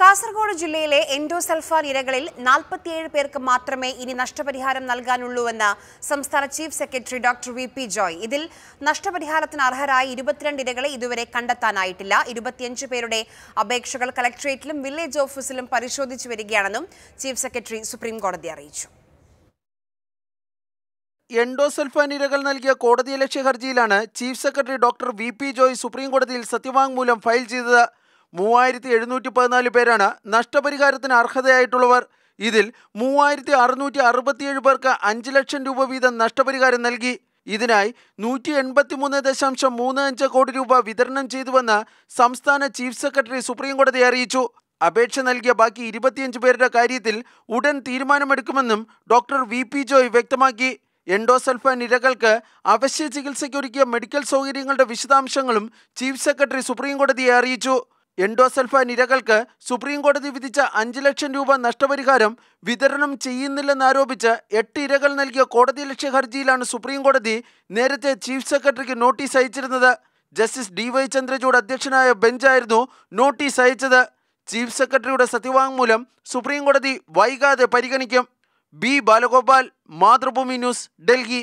കാസർഗോഡ് ജില്ലയിലെ എൻഡോസൾഫാൻ ഇരകളിൽ നാൽപ്പത്തിയേഴ് പേർക്ക് മാത്രമേ ഇനി നഷ്ടപരിഹാരം നൽകാനുള്ളൂവെന്ന് സംസ്ഥാന chief secretary doctor V P Joy ഇതിൽ നഷ്ടപരിഹാരത്തിന് അർഹരായ ഇരുപത്തിരണ്ട് ഇരകളെ ഇതുവരെ കണ്ടെത്താനായിട്ടില്ല ഇരുപത്തിയഞ്ച് പേരുടെ അപേക്ഷകൾ കളക്ടറേറ്റിലും വില്ലേജ് ഓഫീസിലും പരിശോധിച്ചു വരികയാണെന്നും ചീഫ് സെക്രട്ടറി സുപ്രീംകോടതി അറിയിച്ചു എൻഡോസൾഫാൻ ഇരകൾ നൽകിയ കോടതിയലക്ഷ്യ ഹർജിയിലാണ് chief secretary doctor V P Joy സുപ്രീംകോടതിയിൽ സത്യവാങ്മൂലം ഫയൽ ചെയ്തത് മൂവായിരത്തി എഴുന്നൂറ്റി പതിനാല് പേരാണ് നഷ്ടപരിഹാരത്തിന് അർഹതയായിട്ടുള്ളവർ ഇതിൽ മൂവായിരത്തി അറുന്നൂറ്റി അറുപത്തിയേഴ് പേർക്ക് അഞ്ച് ലക്ഷം രൂപ വീതം നഷ്ടപരിഹാരം നൽകി ഇതിനായി നൂറ്റി മൂന്ന് ദശാംശം മൂന്ന് അഞ്ച് കോടി രൂപ വിതരണം ചെയ്തുവെന്ന് സംസ്ഥാന ചീഫ് സെക്രട്ടറി സുപ്രീംകോടതിയെ അറിയിച്ചു അപേക്ഷ നൽകിയ ബാക്കി ഇരുപത്തിയഞ്ച് പേരുടെ കാര്യത്തിൽ ഉടൻ തീരുമാനമെടുക്കുമെന്നും ഡോക്ടർ വി പി ജോയ് വ്യക്തമാക്കി എൻഡോസൾഫാൻ ഇരകൾക്ക് അവശ്യ ചികിത്സയ്ക്കൊരുക്കിയ മെഡിക്കൽ സൗകര്യങ്ങളുടെ വിശദാംശങ്ങളും ചീഫ് സെക്രട്ടറി സുപ്രീംകോടതിയെ അറിയിച്ചു എൻഡോസൽഫ ഇരകൾക്ക് സുപ്രീം കോടതി വിധിച്ച അഞ്ച് ലക്ഷം രൂപ നഷ്ടപരിഹാരം വിതരണം ചെയ്യുന്നില്ലെന്നാരോപിച്ച് എട്ട് ഇരകൾ നൽകിയ കോടതി ലക്ഷ്യ ഹർജിയിലാണ് സുപ്രീം കോടതി നേരത്തെ ചീഫ് സെക്രട്ടറിക്ക് നോട്ടീസ് അയച്ചിരുന്നത് ജസ്റ്റിസ് ഡി വൈ ചന്ദ്രചൂഡ് അധ്യക്ഷനായ ബെഞ്ചായിരുന്നു നോട്ടീസ് അയച്ചത് ചീഫ് സെക്രട്ടറിയുടെ സത്യവാങ്മൂലം സുപ്രീം കോടതി വൈകാതെ പരിഗണിക്കും ബി ബാലഗോപാൽ മാതൃഭൂമി ന്യൂസ് ഡൽഹി